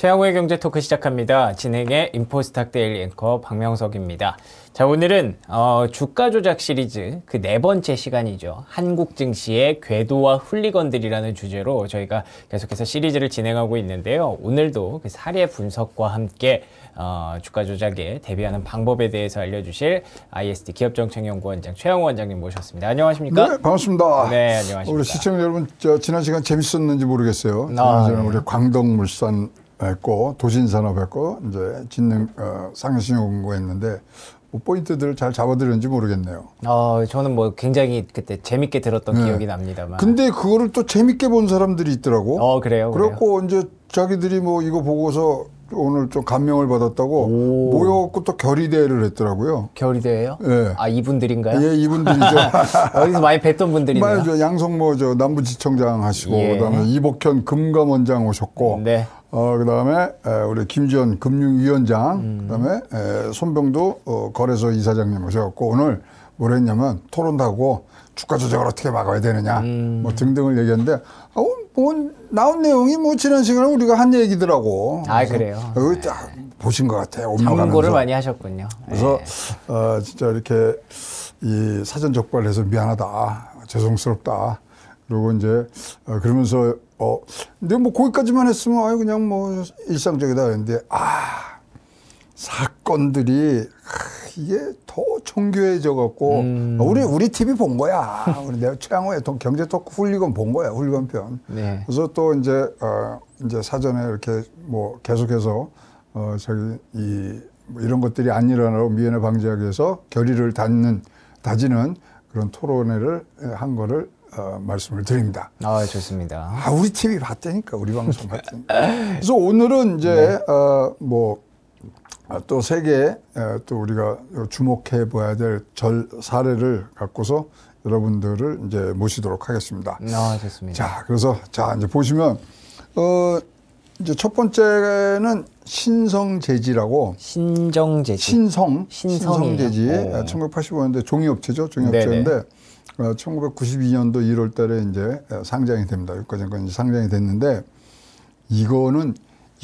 최양호의 경제 토크 시작합니다. 진행의 인포스탁 데일리 앵커 박명석입니다. 자, 오늘은 어, 주가 조작 시리즈 그 네 번째 시간이죠. 한국 증시의 궤도와 훌리건들이라는 주제로 저희가 계속해서 시리즈를 진행하고 있는데요. 오늘도 그 사례 분석과 함께 어, 주가 조작에 대비하는 방법에 대해서 알려주실 i s t 기업정책연구원장 최영호 원장님 모셨습니다. 안녕하십니까? 네, 반갑습니다. 네, 안녕하십니까? 우리 시청자 여러분, 저, 지난 시간 재밌었는지 모르겠어요. 아, 지난 시간 네. 우리 광동물산 했고 도신산업 했고 이제 진능 어, 상신 공구했는데뭐 포인트들을 잘 잡아들였는지 모르겠네요. 어, 저는 뭐 굉장히 그때 재밌게 들었던 네. 기억이 납니다만. 근데 그거를 또 재밌게 본 사람들이 있더라고. 어, 그래요. 그래고 이제 자기들이 뭐 이거 보고서 오늘 좀 감명을 받았다고 오. 모여갖고 또 결의대회를 했더라고요. 결의대회요? 예. 아, 이분들인가요? 예, 이분들이죠. 어디서 많이 뵀던 분들이네요. 맞아요. 양성모 저 남부지청장 하시고 예. 그다음에 이복현 금감원장 오셨고 네. 어, 그 다음에 우리 김지현 금융위원장, 음. 그 다음에 손병도 어, 거래소 이사장님 오셔갖고 오늘 뭘 했냐면 토론도 하고 주가 조작을 어떻게 막아야 되느냐 음. 뭐 등등을 얘기했는데 아뭐 어, 나온 내용이 뭐 지난 시간에 우리가 한 얘기더라고. 아 그래요. 네. 보신 것 같아요. 참고를 많이 하셨군요. 그래서 네. 어, 진짜 이렇게 이 사전 적발해서 미안하다, 죄송스럽다. 그리고 이제 어, 그러면서 어, 근데 뭐 거기까지만 했으면 아유 그냥 뭐 일상적이다 그랬는데 아 사건들이 아, 이게 더 정교해져 갖고 음. 우리 우리 TV 본 거야. 우리 내가 최양호의 경제 토크 훌리건 본 거야. 훌리건 편. 네. 그래서 또 이제 어 이제 사전에 이렇게 뭐 계속해서 어 저기 이뭐 이런 것들이 안 일어나고 미연에 방지하기 위해서 결의를 닫는 다지는 그런 토론회를 예, 한 거를 어, 말씀을 드립니다. 아 좋습니다. 아 우리 TV 봤다니까 우리 방송 봤다니까. 그래서 오늘은 이제 네. 어, 뭐또 아, 세계 어, 또 우리가 주목해 봐야 될 절 사례를 갖고서 여러분들을 이제 모시도록 하겠습니다. 아 좋습니다. 자 그래서 자 이제 보시면 어 이제 첫 번째는 신성재지라고 신정재지 신성 신성재지 1985년대 아, 종이업체죠 종이업체인데. 네네. 1992년도 어, 1월 달에 이제 어, 상장이 됩니다. 유가증권 상장이 됐는데 이거는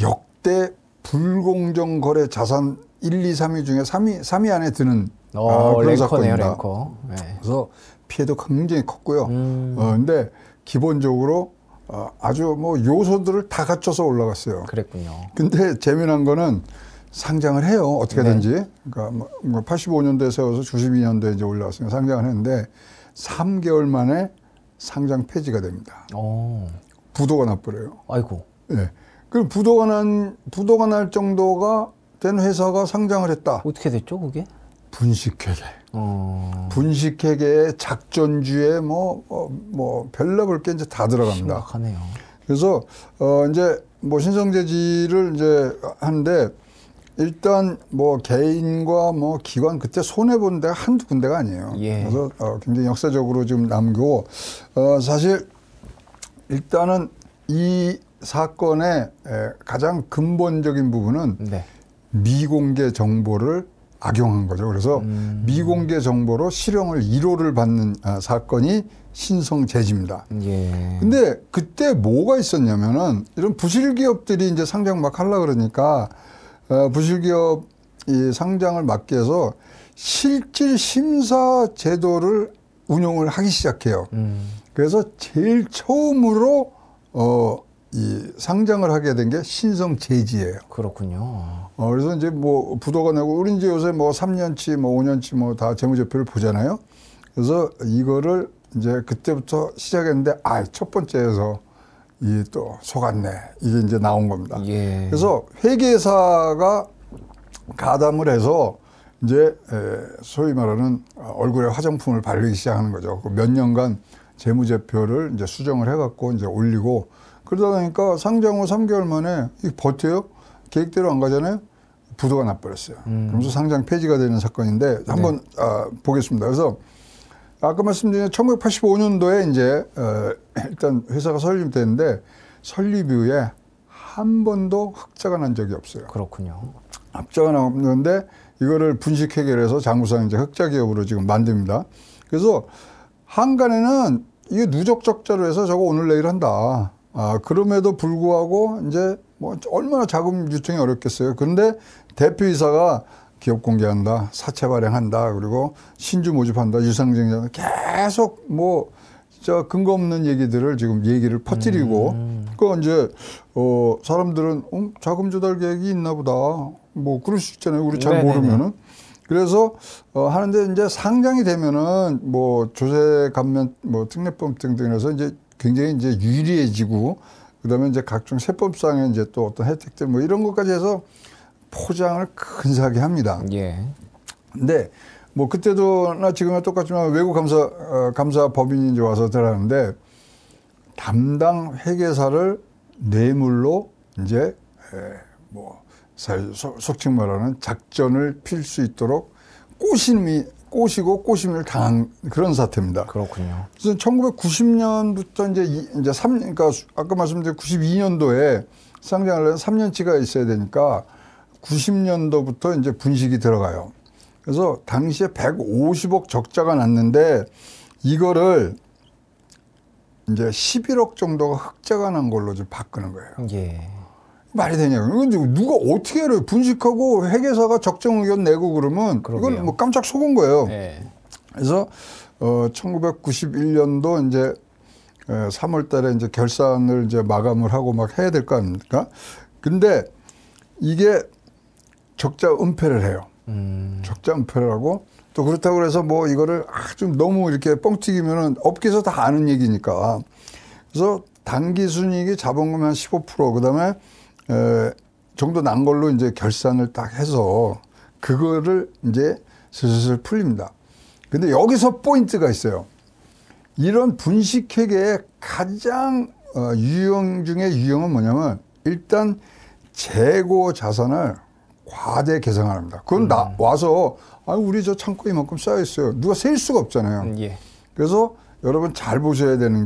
역대 불공정 거래 자산 1, 2, 3위 중에 3위, 3위 안에 드는 어, 아, 그런 랭커네요, 사건입니다. 랭커. 네. 그래서 피해도 굉장히 컸고요. 음. 어, 근데 기본적으로 어, 아주 뭐 요소들을 다 갖춰서 올라갔어요. 그랬군요. 근데 재미난 거는 상장을 해요. 어떻게든지. 네. 그러니까 뭐 85년도에 뭐 세워서 92년도에 이제 올라왔으니 상장을 했는데 3개월 만에 상장 폐지가 됩니다. 오. 어. 부도가 나버려요. 아이고. 네. 그 부도가 난 부도가 날 정도가 된 회사가 상장을 했다. 어떻게 됐죠, 그게? 분식회계. 어... 분식회계의 작전주에 뭐, 어, 뭐, 별나볼 게 이제 다 들어갑니다. 심각하네요. 그래서, 어, 이제, 뭐, 신성재지를 이제 하는데, 일단 뭐 개인과 뭐 기관 그때 손해 본 데가 한두 군데가 아니에요. 예. 그래서 어, 굉장히 역사적으로 지금 남고 어, 사실 일단은 이 사건의 에, 가장 근본적인 부분은 네. 미공개 정보를 악용한 거죠. 그래서 음. 미공개 정보로 실형을 1호를 받는 아, 사건이 신성재지입니다. 예. 근데 그때 뭐가 있었냐면은 이런 부실 기업들이 이제 상장 막 하려 그러니까 어, 부실기업 이 상장을 맡기해서 실질 심사 제도를 운영을 하기 시작해요. 음. 그래서 제일 처음으로 어, 이 상장을 하게 된 게 신성 제지예요. 그렇군요. 어, 그래서 이제 뭐 부도가 나고 우리 이제 요새 뭐 3년치 뭐 5년치 뭐 다 재무제표를 보잖아요. 그래서 이거를 이제 그때부터 시작했는데 아, 첫 번째에서 이또 속았네 이게 이제 나온 겁니다. 예. 그래서 회계사가 가담을 해서 이제 소위 말하는 얼굴에 화장품을 바르기 시작하는 거죠. 그 몇 년간 재무제표를 이제 수정을 해갖고 이제 올리고 그러다 보니까 상장 후 3개월 만에 이 버텨요? 계획대로 안 가잖아요? 부도가 나버렸어요. 음. 그러면서 상장 폐지가 되는 사건인데 한번 네. 아, 보겠습니다. 그래서 아까 말씀드린 1985년도에 이제 어, 일단 회사가 설립됐는데 설립 이후에 한 번도 흑자가 난 적이 없어요. 그렇군요. 흑자가 나는데 이거를 분식 해결해서 장구상 이제 흑자 기업으로 지금 만듭니다. 그래서 한간에는 이게 누적 적자로 해서 저거 오늘 내일 한다. 아, 그럼에도 불구하고 이제 뭐 얼마나 자금 유통이 어렵겠어요. 그런데 대표이사가 기업 공개한다, 사채 발행한다, 그리고 신주 모집한다, 유상증자 계속 뭐 진짜 근거 없는 얘기들을 지금 얘기를 퍼뜨리고 음. 그러니까 이제 어 사람들은 음, 자금 조달 계획이 있나 보다 뭐 그럴 수 있잖아요. 우리 잘 네네네. 모르면은 그래서 어 하는데 이제 상장이 되면은 뭐 조세 감면 뭐 특례법 등등해서 이제 굉장히 이제 유리해지고 그다음에 이제 각종 세법상의 이제 또 어떤 혜택들 뭐 이런 것까지 해서 포장을 근사하게 합니다. 예. 근데 뭐 그때도나 지금이나 똑같지만 외국 감사 어, 감사 법인이 이제 와서 들어가는데 담당 회계사를 뇌물로 이제 에, 뭐 사실 소, 속칭 말하는 작전을 필 수 있도록 꼬심이 꼬시고 꼬심을 당한 그런 사태입니다. 그렇군요. 그래서 1990년부터 이제 이, 이제 3 그러니까 아까 말씀드린 92년도에 상장을 하려면 3년치가 있어야 되니까 90년도부터 이제 분식이 들어가요. 그래서 당시에 150억 적자가 났는데 이거를 이제 11억 정도가 흑자가 난 걸로 좀 바꾸는 거예요. 예. 말이 되냐고. 누가 어떻게 알요 분식하고 회계사가 적정 의견 내고 그러면 그러게요. 이건 뭐 깜짝 속은 거예요. 예. 그래서 어 1991년도 이제 3월 어, 달에 이제 결산을 이제 마감을 하고 막 해야 될 거 아닙니까? 근데 이게 적자 은폐를 해요. 음. 적자 은폐를 하고 또 그렇다고 그래서 뭐 이거를 아 좀 너무 이렇게 뻥튀기면은 업계에서 다 아는 얘기니까 그래서 단기 순이익이 자본금 한15% 그다음에 에 정도 난 걸로 이제 결산을 딱 해서 그거를 이제 슬슬 풀립니다. 근데 여기서 포인트가 있어요. 이런 분식회계의 가장 어, 유형 중에 유형은 뭐냐면 일단 재고 자산을 과대 개선을 합니다. 그건 음. 나, 와서 아 우리 저 창고 이만큼 쌓여 있어요. 누가 셀 수가 없잖아요. 음, 예. 그래서 여러분 잘 보셔야 되는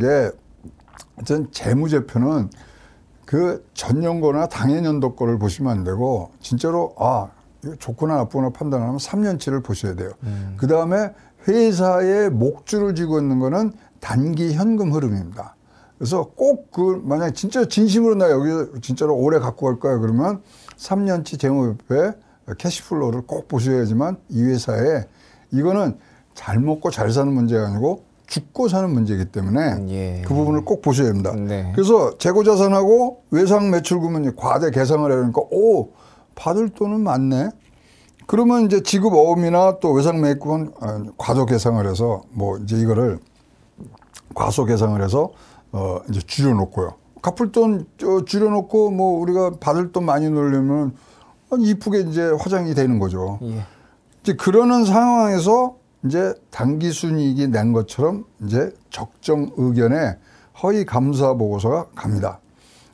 게전 재무제표는 그 전년고나 당해년도 거를 보시면 안 되고 진짜로 아 이거 좋구나 나쁘구나 판단하면 3년치를 보셔야 돼요. 음. 그 다음에 회사의 목줄을 쥐고 있는 거는 단기 현금 흐름입니다. 그래서 꼭그 만약 진짜 진심으로 나 여기 진짜로 오래 갖고 갈 거야 그러면 3년치 재무협회 캐시플로우를 꼭 보셔야지만 이 회사에 이거는 잘 먹고 잘 사는 문제가 아니고 죽고 사는 문제이기 때문에 예. 그 부분을 꼭 보셔야 됩니다. 네. 그래서 재고 자산하고 외상 매출금은 과대 계상을 하니까 오 받을 돈은 많네. 그러면 이제 지급 어음이나 또 외상 매입금은 아, 과도 계상을 해서 뭐 이제 이거를 과소 계상을 해서 어 이제 줄여놓고요. 갚을 돈 줄여놓고 뭐 우리가 받을 돈 많이 넣으려면 이쁘게 이제 화장이 되는 거죠. 예. 이제 그러는 상황에서 이제 단기 순이익이 낸 것처럼 이제 적정 의견에 허위 감사 보고서가 갑니다.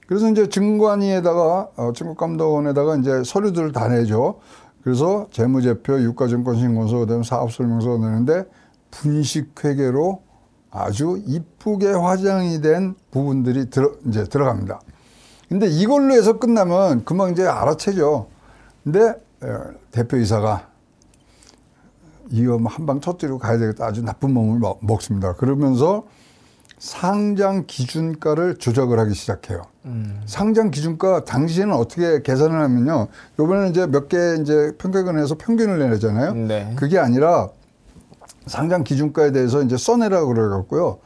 그래서 이제 증관위에다가 어, 증권감독원에다가 이제 서류들을 다 내죠. 그래서 재무제표, 유가증권 신고서, 그다음 사업설명서 내는데 분식회계로 아주 이쁘게 화장이 된 부분들이 들어, 이제 들어갑니다. 근데 이걸로 해서 끝나면 금방 이제 알아채죠. 근데 어, 대표이사가 이거 뭐 한방 터뜨리고 가야 되겠다. 아주 나쁜 몸을 먹습니다. 그러면서 상장 기준가를 조작을 하기 시작해요. 음. 상장 기준가 당시에는 어떻게 계산을 하면요. 요번에 이제 몇 개 이제 평균을 해서 평균을 내잖아요. 네. 그게 아니라 상장 기준가에 대해서 이제 써내라고 그래갖고요.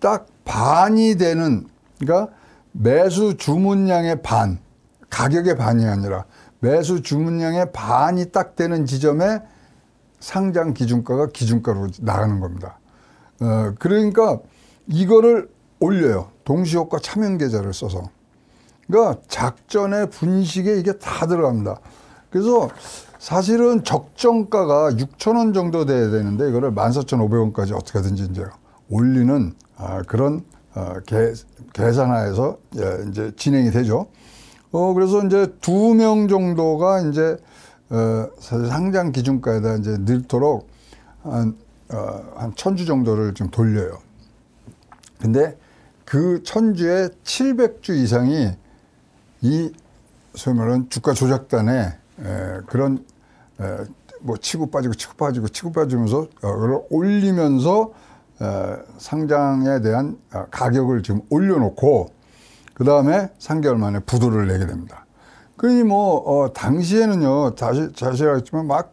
딱 반이 되는, 그러니까 매수 주문량의 반, 가격의 반이 아니라 매수 주문량의 반이 딱 되는 지점에 상장 기준가가 기준가로 나가는 겁니다. 어, 그러니까 이거를 올려요. 동시효과 참여계좌를 써서. 그러니까 작전의 분식에 이게 다 들어갑니다. 그래서 사실은 적정가가 6천원 정도 돼야 되는데 이거를 14,500원까지 어떻게든지 이제 올리는 아, 그런 아, 개, 계산하에서 예, 이제 진행이 되죠. 어 그래서 이제 두 명 정도가 이제 어, 사 상장 기준가에다 이제 늘도록 한, 어, 한 천주 정도를 좀 돌려요. 근데 그 천주의 700주 이상이 이 소위 말하는 주가 조작단의 그런 에, 뭐 치고 빠지고 치고 빠지고 치고 빠지면서 어, 걸 올리면서 에, 상장에 대한 아, 가격을 지금 올려놓고 그 다음에 3개월 만에 부도를 내게 됩니다. 그러니 뭐 어, 당시에는요 다시 다시 하겠지만 막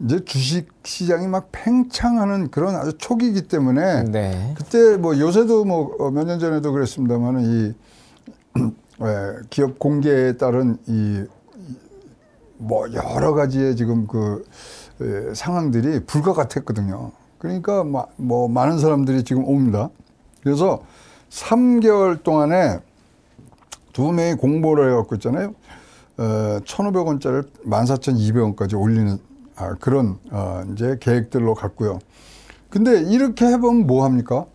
이제 주식 시장이 막 팽창하는 그런 아주 초기이기 때문에 네. 그때 뭐 요새도 뭐 몇년 어, 전에도 그랬습니다만은 이 기업 공개에 따른 이뭐 여러 가지의 지금 그 상황들이 불과 같았거든요. 그러니까 뭐 많은 사람들이 지금 옵니다. 그래서 3개월 동안에 두 명이 공모를 해갖고 있잖아요. 1,500원짜리를 14,200원까지 올리는 아, 그런 어, 이제 계획들로 갔고요. 근데 이렇게 해보면 뭐 합니까?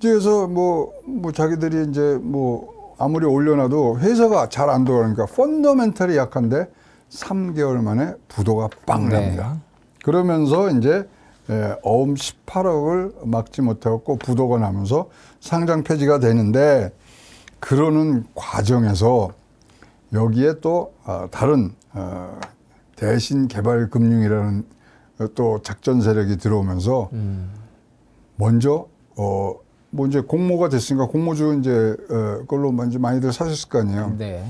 그래서 뭐, 뭐 자기들이 이제 뭐 아무리 올려놔도 회사가 잘 안 돌아가니까 펀더멘털이 약한데 3개월 만에 부도가 빵 네. 납니다. 네. 그러면서 이제 예, 어음 18억을 막지 못해갖고 부도가 나면서 상장 폐지가 되는데 그러는 과정에서 여기에 또 아, 다른 어, 대신 개발 금융이라는 어, 또 작전 세력이 들어오면서 음. 먼저 어. 뭐 이제 공모가 됐으니까 공모주 이제 어 걸로 먼저 많이들 사셨을 거 아니에요. 네.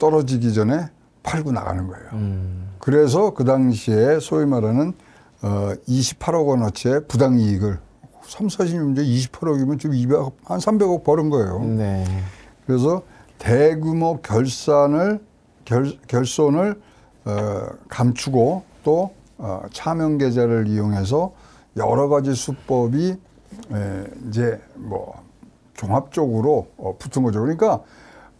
떨어지기 전에 팔고 나가는 거예요. 음. 그래서 그 당시에 소위 말하는 어 28억 원어치의 부당 이익을 3, 40년째 28억이면 지금 200, 한 300억 벌은 거예요. 네. 그래서 대규모 결산을 결, 결손을 어, 감추고 또 어, 차명 계좌를 이용해서 여러 가지 수법이 에, 예, 이제 뭐 종합적으로 어, 붙은 거죠. 그러니까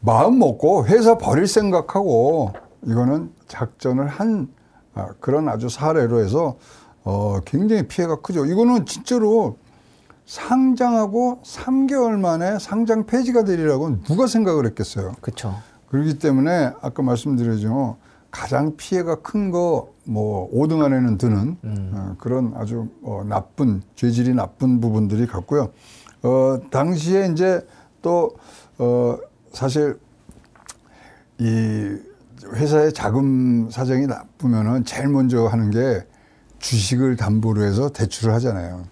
마음 먹고 회사 버릴 생각하고 이거는 작전을 한 아, 그런 아주 사례로 해서 어, 굉장히 피해가 크죠. 이거는 진짜로 상장하고 3개월 만에 상장 폐지가 되리라고 누가 생각을 했겠어요. 그렇죠. 그렇기 때문에 아까 말씀드렸죠. 가장 피해가 큰 거 뭐 5등 안에는 드는 음. 어, 그런 아주 어, 나쁜 죄질이 나쁜 부분들이 같고요. 어, 당시에 이제 또 어, 사실 이 회사의 자금 사정이 나쁘면은 제일 먼저 하는 게 주식을 담보로 해서 대출을 하잖아요.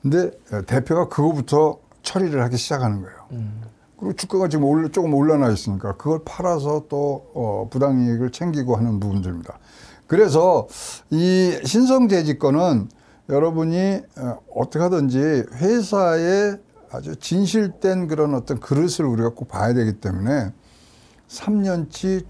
근데 어, 대표가 그거부터 처리를 하기 시작하는 거예요. 음. 그리고 주가가 지금 올라, 조금 올라나 있으니까 그걸 팔아서 또 어, 부당이익을 챙기고 하는 부분들입니다. 그래서 이신성재지권은 여러분이 어떻게 하든지 회사의 아주 진실된 그런 어떤 그릇을 우리가 꼭 봐야 되기 때문에 3년치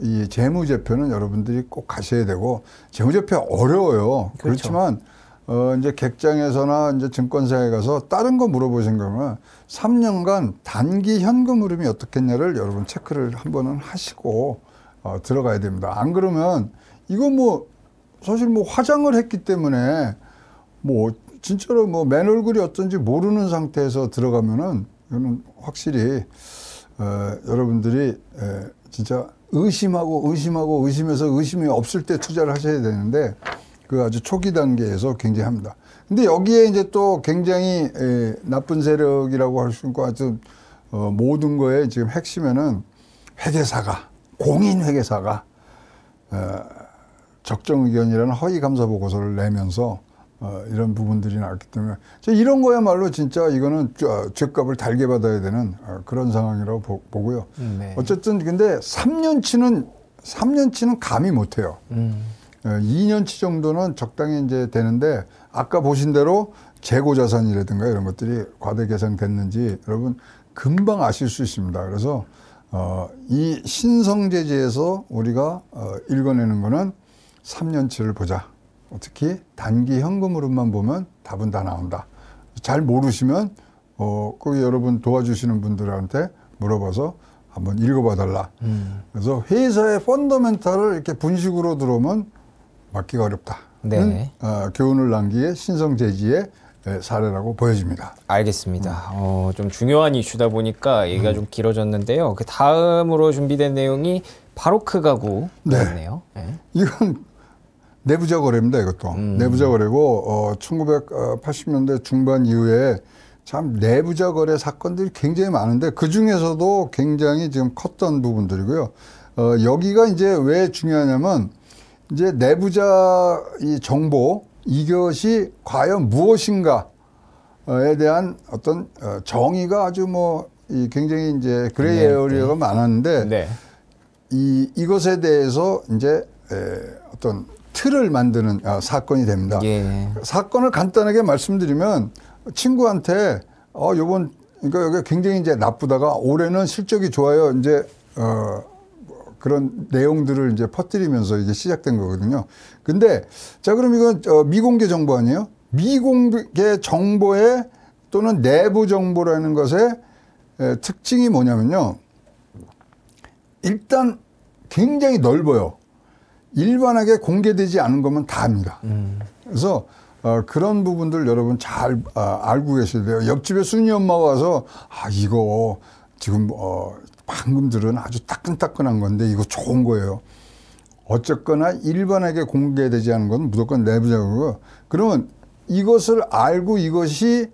이 재무제표는 여러분들이 꼭 가셔야 되고 재무제표 어려워요. 그렇죠. 그렇지만 어 이제 객장에서나 이제 증권사에 가서 다른 거 물어보신 거면 3년간 단기 현금 흐름이 어떻겠냐를 여러분 체크를 한 번은 하시고 어 들어가야 됩니다. 안 그러면 이거 뭐 사실 뭐 화장을 했기 때문에 뭐 진짜로 뭐맨 얼굴이 어떤지 모르는 상태에서 들어가면은 이거는 확실히 어, 여러분들이 에, 진짜 의심하고 의심하고 의심해서 의심이 없을 때 투자를 하셔야 되는데 그 아주 초기 단계에서 굉장히 합니다. 근데 여기에 이제 또 굉장히 에, 나쁜 세력이라고 할 수 있고 아주 어, 모든 거에 지금 핵심에는 회계사가 공인 회계사가 어, 적정 의견이라는 허위 감사 보고서를 내면서 어, 이런 부분들이 나왔기 때문에 저 이런 거야말로 진짜 이거는 저, 죄값을 달게 받아야 되는 어, 그런 상황이라고 보, 보 고요 음, 네. 어쨌든 근데 3년치는 3년치는 감히 못해요. 음. 2년치 어, 정도는 적당히 이제 되는데 아까 보신 대로 재고 자산이라든가 이런 것들이 과대 계산됐는지 여러분 금방 아실 수 있습니다. 그래서 어, 이 신성제지에서 우리가 어, 읽어내는 거는 3년치를 보자. 특히 단기 현금으로만 보면 답은 다 나온다. 잘 모르시면 어, 꼭 여러분 도와주시는 분들한테 물어봐서 한번 읽어봐 달라. 음. 그래서 회사의 펀더멘탈을 이렇게 분식으로 들어오면 맞기가 어렵다. 네. 어, 교훈을 남기의 신성제지의 예, 사례라고 보여집니다. 알겠습니다. 음. 어, 좀 중요한 이슈다 보니까 얘기가 음. 좀 길어졌는데요. 그 다음으로 준비된 내용이 바로크 가구였네요. 네. 네. 이건 내부적 거래입니다, 이것도. 음. 내부적 거래고, 어, 1980년대 중반 이후에 참 내부적 거래 사건들이 굉장히 많은데, 그 중에서도 굉장히 지금 컸던 부분들이고요. 어, 여기가 이제 왜 중요하냐면, 이제 내부자 이 정보, 이것이 과연 무엇인가에 대한 어떤 어, 정의가 아주 뭐, 이 굉장히 이제 그레이 네, 에어리어가 네. 많았는데, 네. 이, 이것에 대해서 이제, 에, 어떤 틀을 만드는 아, 사건이 됩니다. 예. 사건을 간단하게 말씀드리면 친구한테 어 요번 그러니까 여기 굉장히 이제 나쁘다가 올해는 실적이 좋아요. 이제 어 그런 내용들을 이제 퍼뜨리면서 이제 시작된 거거든요. 근데 자 그럼 이건 어, 미공개 정보 아니에요? 미공개 정보에 또는 내부 정보라는 것의 에, 특징이 뭐냐면요. 일단 굉장히 넓어요. 일반하게 공개되지 않은 것만 다 합니다. 음. 그래서 어, 그런 부분들 여러분 잘 어, 알고 계셔야 돼요. 옆집에 순이 엄마 가 와서 아 이거 지금 어, 방금 들은 아주 따끈따끈한 건데 이거 좋은 거예요. 어쨌거나 일반에게 공개되지 않은 건 무조건 내부적으로 그러면 이것을 알고 이것이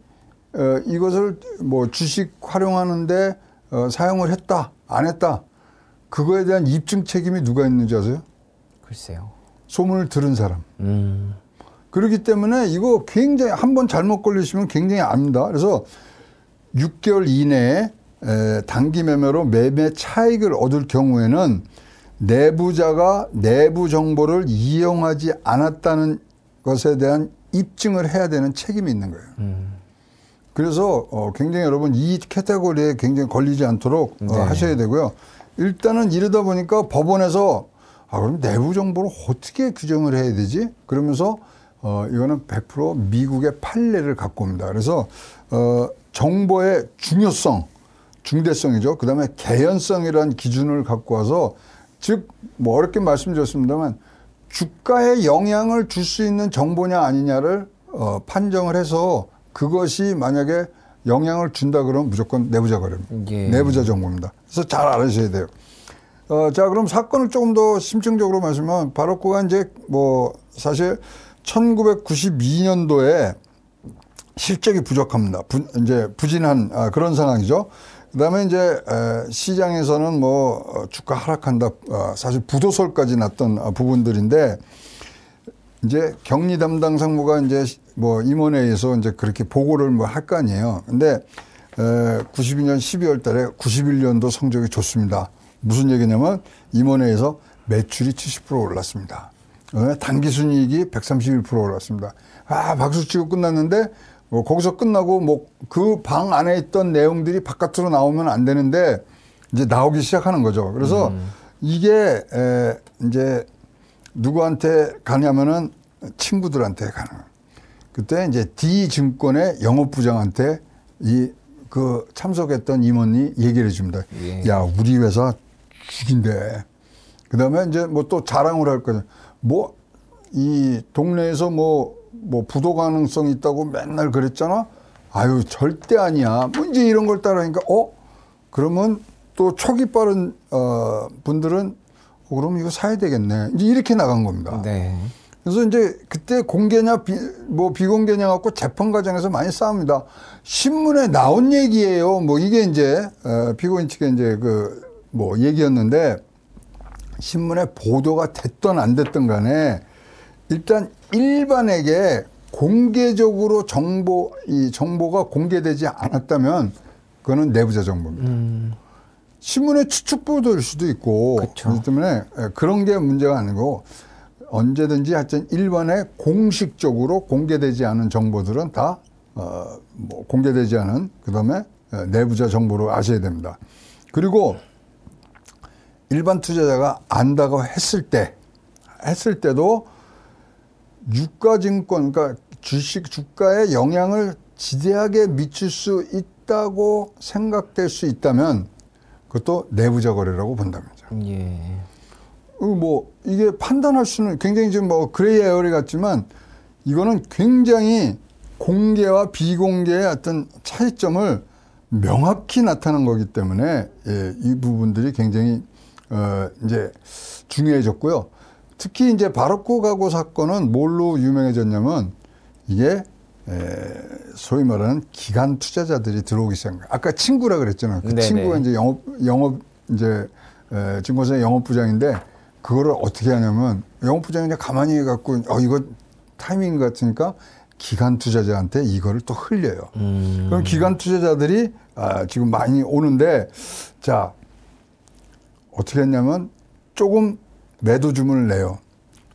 어, 이것을 뭐 주식 활용하는데 어, 사용을 했다 안 했다 그거에 대한 입증 책임이 누가 있는지 아세요? 글쎄요. 소문을 들은 사람. 음. 그렇기 때문에 이거 굉장히 한 번 잘못 걸리시면 굉장히 압니다. 그래서 6개월 이내에 단기 매매로 매매 차익을 얻을 경우에는 내부자가 내부 정보를 이용하지 않았다는 것에 대한 입증을 해야 되는 책임이 있는 거예요. 음. 그래서 어, 굉장히 여러분 이 카테고리에 굉장히 걸리지 않도록 어, 네. 어, 하셔야 되고요. 일단은 이러다 보니까 법원에서 아, 그럼 내부 정보를 어떻게 규정을 해야 되지? 그러면서 어, 이거는 100% 미국의 판례를 갖고 옵니다. 그래서 어, 정보의 중요성, 중대성이죠. 그 다음에 개연성이라는 기준을 갖고 와서 즉, 뭐 어렵게 말씀드렸습니다만 주가에 영향을 줄 수 있는 정보냐 아니냐를 어, 판정을 해서 그것이 만약에 영향을 준다 그러면 무조건 내부자 거래입니다. 예. 내부자 정보입니다. 그래서 잘 알아주셔야 돼요. 어, 자, 그럼 사건을 조금 더 심층적으로 말씀하면 바로코가 이제 뭐 사실 1992년도에 실적이 부족합니다. 부, 이제 부진한 아, 그런 상황이죠. 그다음에 이제 에, 시장에서는 뭐 어, 주가 하락한다 아, 사실 부도설까지 났던 아, 부분들인데 이제 격리 담당 상무가 이제 뭐임원회에서 이제 그렇게 보고를 뭐할 거 아니에요. 근데 에, 92년 12월 달에 91년도 성적이 좋습니다. 무슨 얘기냐면 임원회에서 매출이 70% 올랐습니다. 어, 단기 순이익이 131% 올랐습니다. 아 박수 치고 끝났는데 뭐 거기서 끝나고 뭐그 방 안에 있던 내용들이 바깥으로 나오면 안 되는데 이제 나오기 시작하는 거죠. 그래서 음. 이게 에, 이제 누구한테 가냐면은 친구들한테 가는. 그때 이제 D 증권의 영업부장한테 이 그 참석했던 임원이 얘기를 해줍니다. 예. 야 우리 회사 죽인데. 그 다음에 이제 뭐 또 자랑을 할 거죠. 뭐, 이 동네에서 뭐, 뭐 부도 가능성 이 있다고 맨날 그랬잖아. 아유, 절대 아니야. 뭐 이제 이런 걸 따라하니까, 어? 그러면 또 초기 빠른, 어, 분들은, 어, 그럼 이거 사야 되겠네. 이제 이렇게 나간 겁니다. 네. 그래서 이제 그때 공개냐 비, 뭐 비공개냐 갖고 재판 과정에서 많이 싸웁니다. 신문에 나온 얘기예요. 뭐 이게 이제 어, 피고인 측에 이제 그뭐 얘기였는데 신문에 보도가 됐든안됐든 간에 일단 일반에게 공개적으로 정보 이 정보가 공개되지 않았다면 그거는 내부자 정보입니다. 음. 신문의 추측 보도일 수도 있고 그렇기 때문에 예, 그런 게 문제가 아니고 언제든지 하여튼 일반에 공식적으로 공개되지 않은 정보들은 다 어, 뭐 공개되지 않은 그다음에 예, 내부자 정보로 아셔야 됩니다. 그리고 일반 투자자가 안다고 했을 때 했을 때도 유가증권 그러니까 주식 주가에 영향을 지대하게 미칠 수 있다고 생각될 수 있다면 그것도 내부자 거래라고 본답니다. 예. 그 뭐 이게 판단할 수는 굉장히 지금 뭐 그레이 에어리 같지만 이거는 굉장히 공개와 비공개의 어떤 차이점을 명확히 나타난 거기 때문에 예, 이 부분들이 굉장히 어, 이제 중요해졌고요. 특히 이제 바로코 가고 사건은 뭘로 유명해졌냐면 이게 에, 소위 말하는 기간 투자자들이 들어오기 시작한 거예요. 아까 친구라 그랬잖아요. 그 네네. 친구가 네. 이제 영업, 영업, 이제, 에, 증권사 의 영업부장인데 그거를 어떻게 하냐면 영업부장이 이제 가만히 해갖고 어, 이거 타이밍 같으니까 기간 투자자한테 이거를 또 흘려요. 음. 그럼 기간 투자자들이 아, 지금 많이 오는데 자, 어떻게 했냐면 조금 매도 주문을 내요.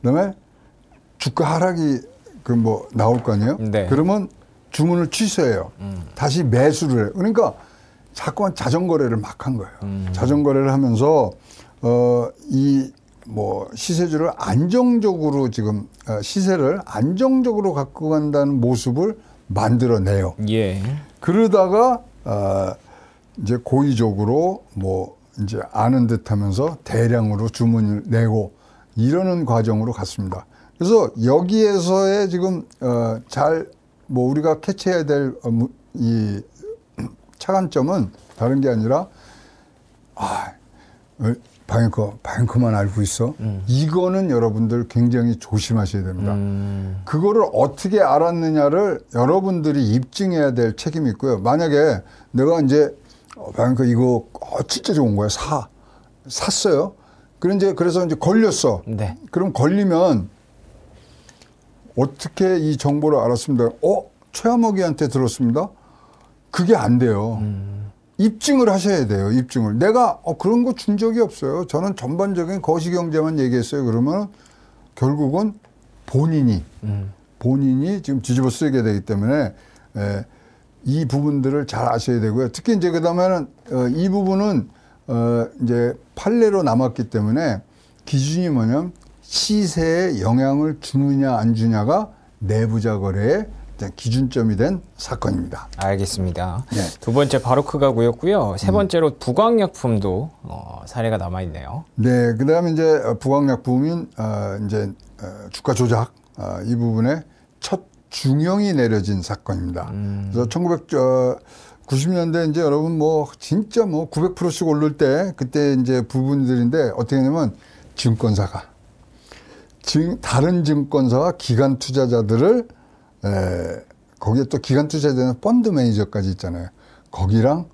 그다음에 주가 하락이 그 뭐 나올 거 아니에요? 네. 그러면 주문을 취소해요. 음. 다시 매수를 해요. 그러니까 자꾸만 자전거래를 막 한 거예요. 음. 자전거래를 하면서 어이뭐 시세주를 안정적으로 지금 어, 시세를 안정적으로 갖고 간다는 모습을 만들어내요. 예. 그러다가 어 이제 고의적으로 뭐 이제 아는 듯 하면서 대량으로 주문을 내고 이러는 과정으로 갔습니다. 그래서 여기에서의 지금 어, 잘 뭐 우리가 캐치해야 될이 어, 차관점은 다른 게 아니라 아방이커방이커만 어, 알고 있어. 음. 이거는 여러분들 굉장히 조심하셔야 됩니다. 음. 그거를 어떻게 알았느냐를 여러분들이 입증해야 될 책임이 있고요. 만약에 내가 이제 그러니까 이거 어, 진짜 좋은 거야 사 샀어요. 그런 이제 그래서 이제 걸렸어. 네. 그럼 걸리면 어떻게 이 정보를 알았습니다. 어 최하목이한테 들었습니다. 그게 안 돼요. 음. 입증을 하셔야 돼요. 입증을. 내가 어, 그런 거 준 적이 없어요. 저는 전반적인 거시경제만 얘기했어요. 그러면 결국은 본인이 음. 본인이 지금 뒤집어 쓰게 되기 때문에 에, 예, 이 부분들을 잘 아셔야 되고요. 특히 이제 그다음에는 어, 이 부분은 어, 이제 판례로 남았기 때문에 기준이 뭐냐면 시세에 영향을 주느냐 안 주냐가 내부자 거래의 기준점이 된 사건입니다. 알겠습니다. 네. 두 번째 바로크가 구였고요. 세 음. 번째로 음. 부광약품도 어, 사례가 남아 있네요. 네, 그다음에 이제 부광약품인 어, 이제 어, 주가 조작 어, 이 부분에 중형이 내려진 사건입니다. 음. 그래서 1990년대 이제 여러분 뭐 진짜 뭐 900%씩 오를 때 그때 이제 부분들인데 어떻게 되냐면 증권사가 증, 다른 증권사와 기관 투자자들을 에, 거기에 또 기관 투자자는 펀드 매니저까지 있잖아요. 거기랑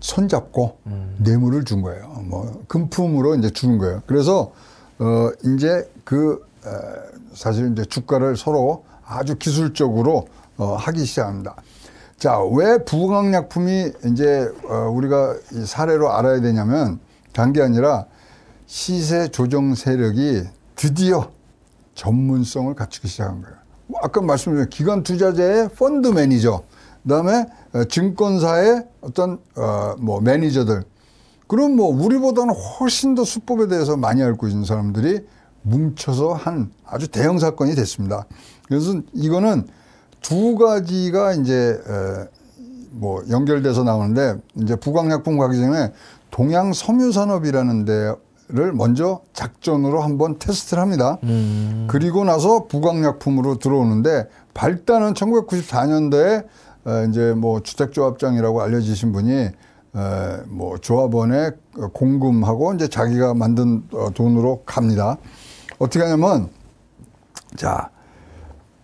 손잡고 음. 뇌물을 준 거예요. 뭐 금품으로 이제 주는 거예요. 그래서 어 이제 그 에, 사실 이제 주가를 서로 아주 기술적으로 어, 하기 시작합니다. 자, 왜 부강약품이 이제 어, 우리가 이 사례로 알아야 되냐면 단 게 아니라 시세 조정 세력이 드디어 전문성을 갖추기 시작한 거예요. 뭐 아까 말씀드린 기관 투자자의 펀드 매니저, 그다음에 어, 증권사의 어떤 어, 뭐 매니저들. 그럼 뭐 우리보다는 훨씬 더 수법에 대해서 많이 알고 있는 사람들이 뭉쳐서 한 아주 대형 사건이 됐습니다. 그래서 이거는 두 가지가 이제 뭐 연결돼서 나오는데 이제 부강약품 가기 전에 동양 섬유산업이라는 데를 먼저 작전으로 한번 테스트를 합니다. 음. 그리고 나서 부강약품으로 들어오는데 발단은 1994년도에 이제 뭐 주택조합장이라고 알려지신 분이 뭐 조합원에 공금하고 이제 자기가 만든 어, 돈으로 갑니다. 어떻게 하냐면 자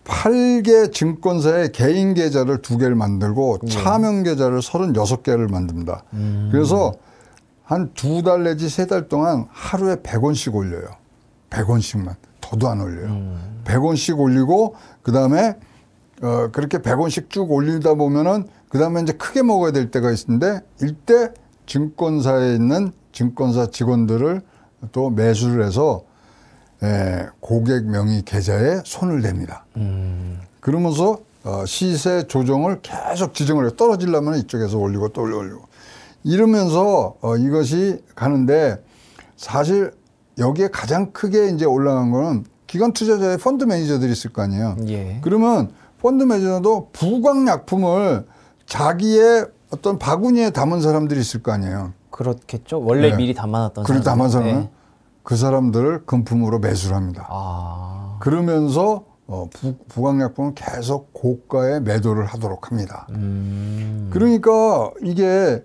8개 증권사의 개인 계좌를 2개를 만들고 음. 차명 계좌를 36개를 만듭니다. 음. 그래서 한 두 달 내지 세 달 동안 하루에 100원씩 올려요. 100원씩만. 더도 안 올려요. 음. 100원씩 올리고 그다음에 어 그렇게 100원씩 쭉 올리다 보면은 그다음에 이제 크게 먹어야 될 때가 있는데 일대 증권사에 있는 증권사 직원들을 또 매수를 해서 예, 고객 명의 계좌에 손을 댑니다. 음. 그러면서 어, 시세 조정을 계속 지정을 해요. 떨어지려면 이쪽에서 올리고 또 올리고. 이러면서 어, 이것이 가는데 사실 여기에 가장 크게 이제 올라간 거는 기관 투자자의 펀드 매니저들이 있을 거 아니에요. 예. 그러면 펀드 매니저도 부광약품을 자기의 어떤 바구니에 담은 사람들이 있을 거 아니에요. 그렇겠죠. 원래 네. 미리 담아놨던 그래 담아서는. 네. 그 사람들을 금품으로 매수를 합니다. 아. 그러면서 어, 부, 부강약품은 계속 고가에 매도를 하도록 합니다. 음. 그러니까 이게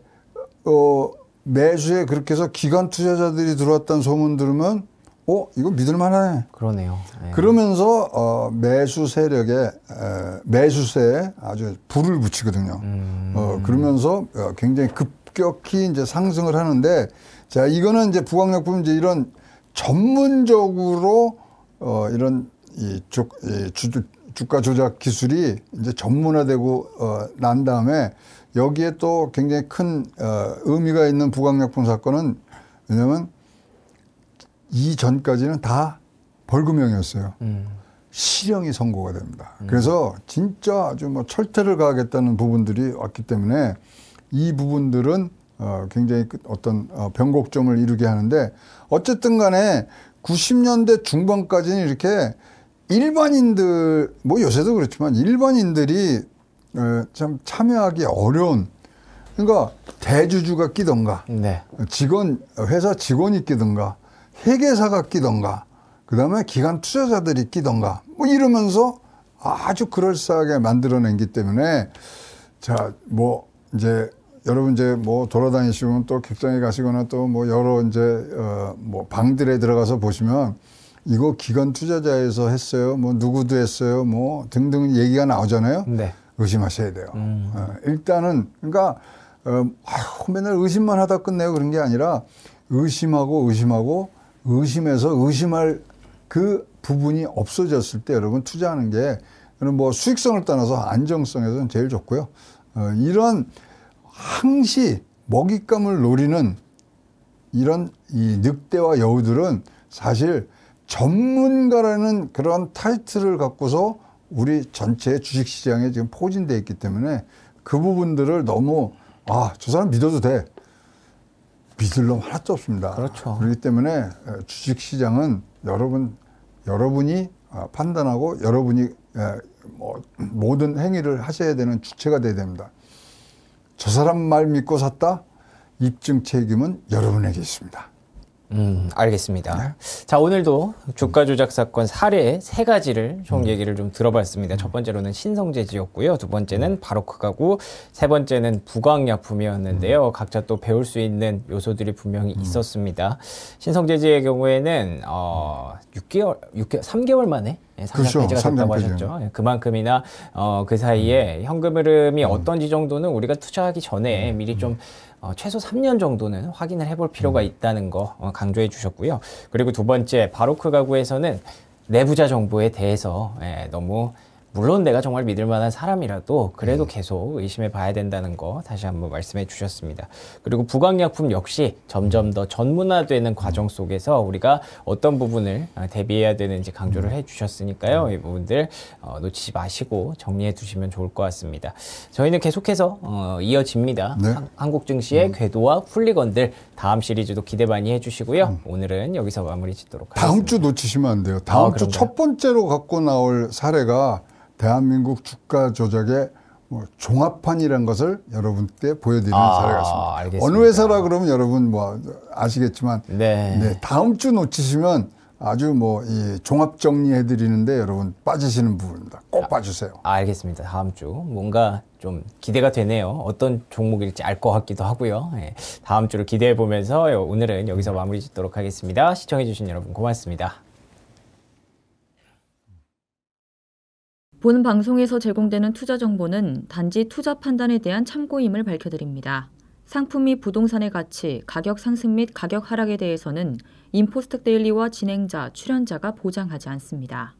어, 매수에 그렇게 해서 기관 투자자들이 들어왔다는 소문 들으면 어 이거 믿을만하네. 그러네요. 네. 그러면서 어, 매수 세력에 에, 매수세에 아주 불을 붙이거든요. 음. 어, 그러면서 어, 굉장히 급격히 이제 상승을 하는데 자 이거는 이제 부강약품 이제 이런 전문적으로 어, 이런 이 주, 이 주, 주가 조작 기술이 이제 전문화되고 어, 난 다음에 여기에 또 굉장히 큰 어, 의미가 있는 부강약품 사건은 왜냐면 이 전까지는 다 벌금형이었어요. 음. 실형이 선고가 됩니다. 음. 그래서 진짜 아주 뭐 철퇴를 가겠다는 하 부분들이 왔기 때문에 이 부분들은 어, 굉장히 어떤 어, 변곡점을 이루게 하는데 어쨌든 간에 90년대 중반까지는 이렇게 일반인들 뭐 요새도 그렇지만 일반인들이 어, 참 참여하기 어려운 그러니까 대주주가 끼던가 네. 직원 회사 직원이 끼던가 회계사가 끼던가 그다음에 기관 투자자들이 끼던가 뭐 이러면서 아주 그럴싸하게 만들어낸기 때문에 자 뭐 이제 여러분 이제 뭐 돌아다니시면 또 객장에 가시거나 또 뭐 여러 이제 어뭐 방들에 들어가서 보시면 이거 기관 투자자에서 했어요. 뭐 누구도 했어요. 뭐 등등 얘기가 나오잖아요. 네. 의심하셔야 돼요. 음. 어, 일단은 그러니까 어, 아, 맨날 의심만 하다 끝내요 그런 게 아니라 의심하고 의심하고 의심해서 의심할 그 부분이 없어졌을 때 여러분 투자하는 게뭐 수익성을 떠나서 안정성에서는 제일 좋고요. 어, 이런 항시 먹잇감을 노리는 이런 이 늑대와 여우들은 사실 전문가라는 그런 타이틀을 갖고서 우리 전체 주식시장에 지금 포진돼 있기 때문에 그 부분들을 너무 아 저 사람 믿어도 돼 믿을 놈 하나도 없습니다. 그렇죠. 그렇기 때문에 어, 주식시장은 여러분 여러분이 아, 판단하고 여러분이 뭐, 모든 행위를 하셔야 되는 주체가 돼야 됩니다. 저 사람 말 믿고 샀다? 입증 책임은 여러분에게 있습니다. 음, 알겠습니다. 네. 자, 오늘도 주가 조작 사건 사례 세 가지를 좀 음. 얘기를 좀 들어봤습니다. 음. 첫 번째로는 신성재지였고요. 두 번째는 음. 바로크가고 세 번째는 부광약품이었는데요. 음. 각자 또 배울 수 있는 요소들이 분명히 음. 있었습니다. 신성재지의 경우에는 어, 6개월, 6개월, 3개월 만에 상장폐지가 예, 그렇죠. 됐다고 하셨죠. 예, 그만큼이나 어, 그 사이에 현금 흐름이 어떤지 정도는 우리가 투자하기 전에 미리 좀 어, 최소 3년 정도는 확인을 해볼 필요가 음. 있다는 거 어, 강조해 주셨고요. 그리고 두 번째 바로크 가구에서는 내부자 정보에 대해서 예, 너무 물론 내가 정말 믿을 만한 사람이라도 그래도 음. 계속 의심해 봐야 된다는 거 다시 한번 말씀해 주셨습니다. 그리고 부강약품 역시 점점 더 전문화되는 과정 속에서 우리가 어떤 부분을 아, 대비해야 되는지 강조를 음. 해 주셨으니까요. 음. 이 부분들 어, 놓치지 마시고 정리해 두시면 좋을 것 같습니다. 저희는 계속해서 어, 이어집니다. 네. 한국 증시의 궤도와 훌리건들 다음 시리즈도 기대 많이 해 주시고요. 오늘은 여기서 마무리 짓도록 하겠습니다. 다음 주 놓치시면 안 돼요. 아, 다음 아, 주첫 번째로 갖고 나올 사례가 대한민국 주가 조작의 뭐 종합판이라는 것을 여러분께 보여드리는 아, 자리가 있습니다. 어느 회사라 그러면 여러분 뭐 아시겠지만 네. 네, 다음 주 놓치시면 아주 뭐 이 종합 정리해 드리는데 여러분 빠지시는 부분입니다. 꼭 아, 봐주세요. 아, 알겠습니다. 다음 주 뭔가 좀 기대가 되네요. 어떤 종목일지 알 것 같기도 하고요. 예, 다음 주를 기대해 보면서 오늘은 여기서 마무리 짓도록 하겠습니다. 시청해 주신 여러분 고맙습니다. 본 방송에서 제공되는 투자 정보는 단지 투자 판단에 대한 참고임을 밝혀드립니다. 상품 및 부동산의 가치, 가격 상승 및 가격 하락에 대해서는 인포스텍 데일리와 진행자, 출연자가 보장하지 않습니다.